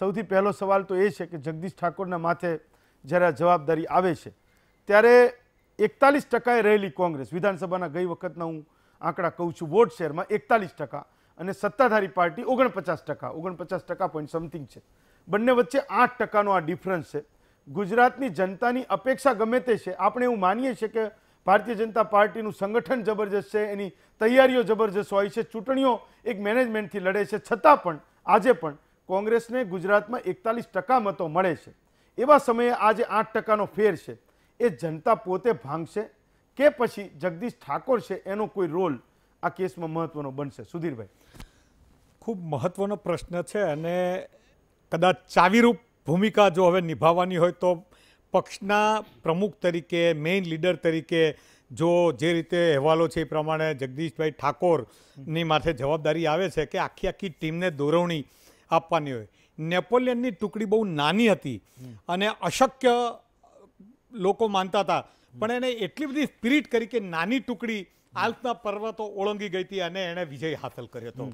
સૌથી પહેલો સવાલ તો એ છે કે જગદીશ ઠાકોરના માથે જ્યારે જવાબદારી આવે છે ત્યારે એકતાલીસ ટકાએ રહેલી કોંગ્રેસ વિધાનસભાના ગઈ વખતના હું આંકડા કહું છું વોટ શેરમાં એકતાલીસ ટકા અને સત્તાધારી પાર્ટી ઓગણપચાસ ટકા ઓગણપચાસ ટકા પોઈન્ટ સમથિંગ છે બંને વચ્ચે આઠ ટકાનો આ ડિફરન્સ છે ગુજરાતની જનતાની અપેક્ષા ગમે તે છે આપણે એવું માનીએ છીએ કે ભારતીય જનતા પાર્ટીનું સંગઠન જબરજસ્ત છે એની તૈયારીઓ જબરજસ્ત હોય છે ચૂંટણીઓ એક મેનેજમેન્ટથી લડે છે છતાં પણ આજે પણ કોંગ્રેસને ગુજરાતમાં એકતાલીસ ટકા મતો મળે છે એવા સમયે આજે આઠ ટકાનો ફેર છે એ જનતા પોતે ભાંગશે કે પછી જગદીશ ઠાકોર છે એનો કોઈ રોલ આ કેસમાં મહત્વનો બનશે સુધીરભાઈ ખૂબ મહત્વનો પ્રશ્ન છે અને કદાચ ચાવીરૂપ ભૂમિકા જો હવે નિભાવવાની હોય તો પક્ષના પ્રમુખ તરીકે મેઇન લીડર તરીકે જો જે રીતે અહેવાલો છે એ પ્રમાણે જગદીશભાઈ ઠાકોરની માથે જવાબદારી આવે છે કે આખી આખી ટીમને દોરવણી આપવાની હોય નેપોલિયનની ટુકડી બહુ નાની હતી અને અશક્ય લોકો માનતા હતા પણ એને એટલી બધી સ્પિરિટ કરી કે નાની ટુકડી આલ્પના પર્વતો ઓળંગી ગઈ હતી અને એણે વિજય હાંસલ કર્યો હતો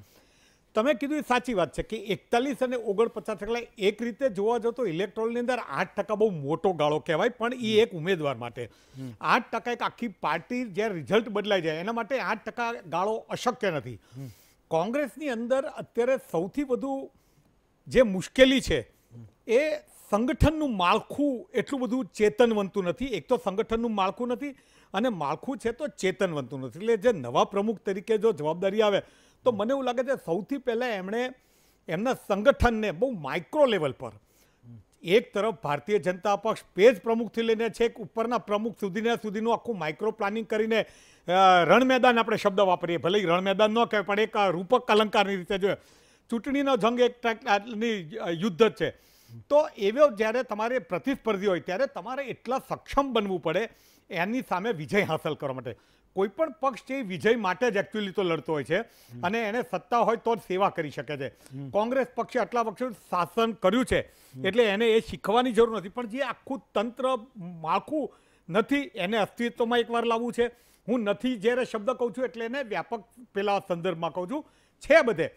તમે કીધું એ સાચી વાત છે કે એકતાલીસ અને ઓગણપચાસ ટકા એક રીતે જોવા જતો ઇલેક્ટ્રોલની અંદર આઠ ટકા બહુ મોટો ગાળો કહેવાય પણ એ એક ઉમેદવાર માટે આઠ ટકા એક આખી પાર્ટી જ્યારે રિઝલ્ટ બદલાઈ જાય એના માટે આઠ ટકા ગાળો અશક્ય નથી કોંગ્રેસની અંદર અત્યારે સૌથી વધુ જે મુશ્કેલી છે એ સંગઠનનું માળખું એટલું બધું ચેતનવંતું નથી એક તો સંગઠનનું માળખું નથી અને માળખું છે તો ચેતનવંતું નથી એટલે જે નવા પ્રમુખ તરીકે જો જવાબદારી આવે તો મને એવું લાગે છે સૌથી પહેલાં એમણે એમના સંગઠનને બહુ માઇક્રો લેવલ પર એક તરફ ભારતીય જનતા પક્ષ પેજ પ્રમુખથી લઈને છેક ઉપરના પ્રમુખ સુધીના સુધીનું આખું માઇક્રો પ્લાનિંગ કરીને રણમેદાન આપણે શબ્દ વાપરીએ ભલે રણમેદાન ન કહેવાય પણ એક રૂપક અલંકારની રીતે જોઈએ ચૂંટણીનો જંગ એક ટ્રેકની યુદ્ધ જ છે તો એવો જ્યારે તમારે પ્રતિસ્પર્ધી હોય ત્યારે તમારે એટલા સક્ષમ બનવું પડે એની સામે વિજય હાંસલ કરવા માટે કોઈપણ પક્ષ છે વિજય માટે જ એકચ્યુઅલી તો લડતો હોય છે અને એને સત્તા હોય તો જ સેવા કરી શકે છે કોંગ્રેસ પક્ષે આટલા વર્ષો શાસન કર્યું છે એટલે એને એ શીખવાની જરૂર નથી પણ જે આખું તંત્ર માળખું નથી એને અસ્તિત્વમાં એકવાર લાવવું છે હું નથી જ્યારે શબ્દ કહું છું એટલે એને વ્યાપક પેલા સંદર્ભમાં કહું છું છે બધે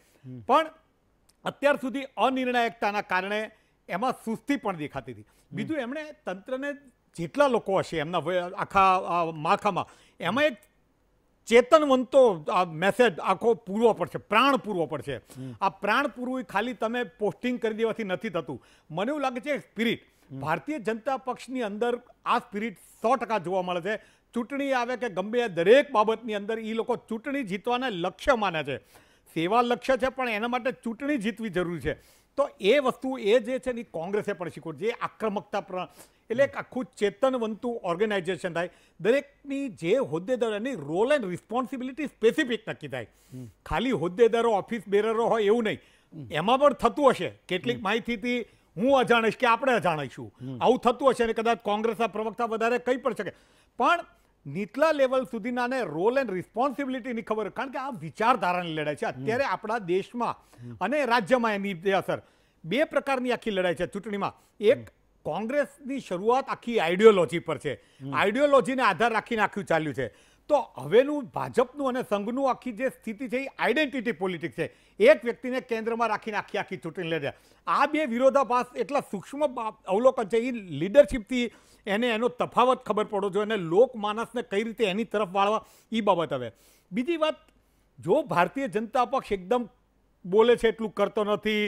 પણ અત્યાર સુધી અનિર્ણાયકતાના કારણે એમાં સુસ્તી પણ દેખાતી હતી બીજું એમણે તંત્રને જેટલા લોકો હશે એમના આખા માળખામાં એમાં એક ચેતનવંતો મેસેજ આખો પૂરવો પડશે પ્રાણ પૂરવો પડશે આ પ્રાણ પૂરવું ખાલી તમે પોસ્ટિંગ કરી દેવાથી નથી થતું મને એવું લાગે છે સ્પિરિટ ભારતીય જનતા પક્ષની અંદર આ સ્પિરિટ સો ટકા જોવા મળે છે ચૂંટણી આવે કે ગમે દરેક બાબતની અંદર એ લોકો ચૂંટણી જીતવાના લક્ષ્ય માને છે સેવા લક્ષ્ય છે પણ એના માટે ચૂંટણી જીતવી જરૂરી છે તો એ વસ્તુ એ જે છે ને કોંગ્રેસે પણ શીખવું જે આક્રમકતા પ્રણ એટલે એક આખું ચેતનવંતું ઓર્ગેનાઇઝેશન થાય દરેકની જે હોદ્દેદારો એની રોલ એન્ડ રિસ્પોન્સિબિલિટી સ્પેસિફિક નક્કી થાય ખાલી હોદ્દેદારો ઓફિસ બેરરો હોય એવું નહીં એમાં પણ થતું હશે કેટલીક માહિતીથી હું અજાણીશ કે આપણે અજાણીશું આવું થતું હશે અને કદાચ કોંગ્રેસના પ્રવક્તા વધારે કંઈ પણ શકે પણ નીચલા લેવલ સુધીના ને રોલ એન્ડ રિસ્પોન્સિબિલિટીની ખબર કારણ કે આ વિચારધારાની લડાઈ છે અત્યારે આપણા દેશમાં અને રાજ્યમાં એની અસર બે પ્રકારની આખી લડાઈ છે ચૂંટણીમાં એક કોંગ્રેસની શરૂઆત આખી આઈડિયોલોજી પર છે આઈડિયોલોજીને આધાર રાખીને આખું ચાલ્યું છે તો હવેનું ભાજપનું અને સંઘનું આખી જે સ્થિતિ છે એ આઈડેન્ટિટી પોલિટિક્સ છે એક વ્યક્તિને કેન્દ્રમાં રાખીને આખી આખી ચૂંટણી લડે આ બે વિરોધાભાસ એટલા સૂક્ષ્મ અવલોકન છે એ લીડરશિપથી એને એનો તફાવત ખબર પડો જોઈએ અને લોકમાનસને કઈ રીતે એની તરફ વાળવા એ બાબત હવે બીજી વાત જો ભારતીય જનતા પક્ષ એકદમ બોલે છે એટલું કરતો નથી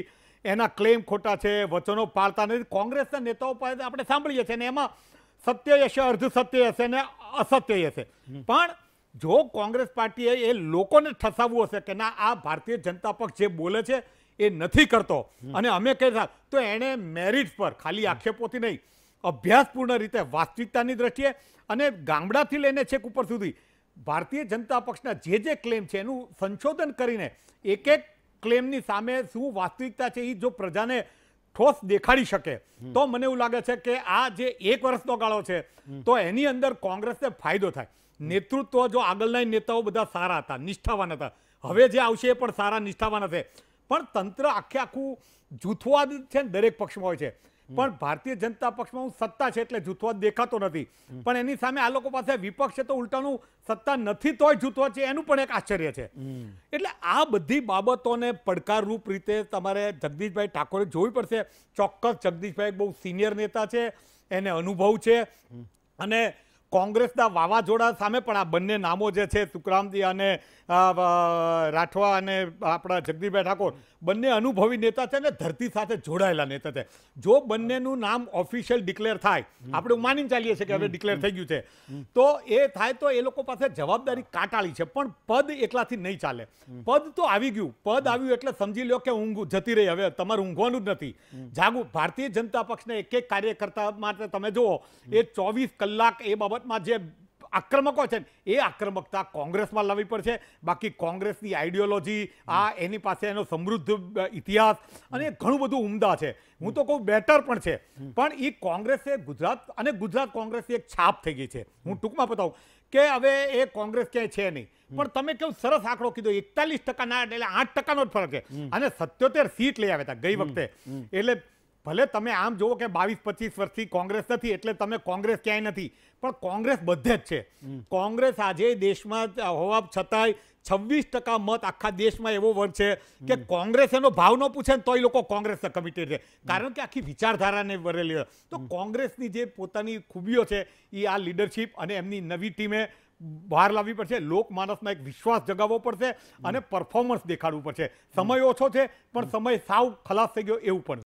એના ક્લેમ ખોટા છે વચનો પાળતા નથી કોંગ્રેસના નેતાઓ પાસે આપણે સાંભળીએ છીએ અને એમાં સત્ય હશે અર્ધ સત્ય હશે ને અસત્ય હશે પણ જો કોંગ્રેસ પાર્ટીએ એ લોકોને ઠસાવવું હશે કે ના આ ભારતીય જનતા પક્ષ જે બોલે છે એ નથી કરતો અને અમે કહેતા તો એણે મેરિટ પર ખાલી આક્ષેપોથી નહીં અભ્યાસપૂર્ણ રીતે વાસ્તવિકતાની દ્રષ્ટિએ અને ગામડાથી લઈને છેક ઉપર સુધી ભારતીય જનતા પક્ષના જે જે ક્લેમ છે એનું સંશોધન કરીને એક એક ક્લેમની સામે શું વાસ્તવિકતા છે એ જો પ્રજાને ઠોસ દેખાડી શકે તો મને એવું લાગે છે કે આ જે એક વર્ષનો ગાળો છે તો એની અંદર કોંગ્રેસને ફાયદો થાય નેતૃત્વ જો આગળના નેતાઓ બધા સારા હતા નિષ્ઠાવાન હતા હવે જે આવશે એ પણ સારા નિષ્ઠાવાન હશે પણ તંત્ર આખે આખું જૂથવાદ છે ને દરેક પક્ષમાં હોય છે પણ ભારતીય જનતા પક્ષમાં હું સત્તા છે એટલે જૂથવાદ દેખાતો નથી પણ એની સામે આ લોકો પાસે વિપક્ષ છે તો ઉલટાનું સત્તા નથી તોય જૂથવાદ છે એનું પણ એક આશ્ચર્ય છે એટલે આ બધી બાબતોને પડકારરૂપ રીતે તમારે જગદીશભાઈ ઠાકોરે જોવી પડશે ચોક્કસ જગદીશભાઈ બહુ સિનિયર નેતા છે એને અનુભવ છે અને કોંગ્રેસના વાવાઝોડા સામે પણ આ બંને નામો જે છે સુખરામજી અને રાઠવા અને આપણા જગદીભાઈ ઠાકોર બંને અનુભવી નેતા છે ને ધરતી સાથે જોડાયેલા નેતા છે જો બંનેનું નામ ઓફિશિયલ ડિક્લેર થાય આપણે માની ચાલીએ છીએ કે હવે ડિક્લેર થઈ ગયું છે તો એ થાય તો એ લોકો પાસે જવાબદારી કાંટાળી છે પણ પદ એકલાથી નહીં ચાલે પદ તો આવી ગયું પદ આવ્યું એટલે સમજી લો કે ઊંઘ જતી રહી હવે તમારે ઊંઘવાનું જ નથી જાગવું ભારતીય જનતા પક્ષને એક એક કાર્યકર્તા માટે તમે જુઓ એ ચોવીસ કલાક એ બાબત બાબતમાં જે આક્રમકો છે એ આક્રમકતા કોંગ્રેસમાં લાવવી પડશે બાકી કોંગ્રેસની આઈડિયોલોજી આ એની પાસે એનો સમૃદ્ધ ઇતિહાસ અને ઘણું બધું ઉમદા છે હું તો કહું બેટર પણ છે પણ એ કોંગ્રેસે ગુજરાત અને ગુજરાત કોંગ્રેસની એક છાપ થઈ ગઈ છે હું ટૂંકમાં બતાવું કે હવે એ કોંગ્રેસ ક્યાંય છે નહીં પણ તમે કેવું સરસ આંકડો કીધો એકતાલીસ ટકાના એટલે આઠ ટકાનો જ ફરક છે અને સત્યોતેર સીટ લઈ આવ્યા હતા ગઈ વખતે એટલે ભલે તમે આમ જુઓ કે બાવીસ પચીસ વર્ષથી કોંગ્રેસ નથી એટલે તમે કોંગ્રેસ ક્યાંય નથી પણ કોંગ્રેસ બધે જ છે કોંગ્રેસ આજે દેશમાં હોવા છતાંય છવ્વીસ ટકા મત આખા દેશમાં એવો વર્ગ છે કે કોંગ્રેસ એનો ભાવ ન પૂછે ને એ લોકો કોંગ્રેસને કમિટી છે કારણ કે આખી વિચારધારાને વરેલી તો કોંગ્રેસની જે પોતાની ખૂબીઓ છે એ આ લીડરશિપ અને એમની નવી ટીમે બહાર લાવવી પડશે લોકમાનસમાં એક વિશ્વાસ જગાવવો પડશે અને પરફોર્મન્સ દેખાડવું પડશે સમય ઓછો છે પણ સમય સાવ ખલાસ થઈ ગયો એવું પણ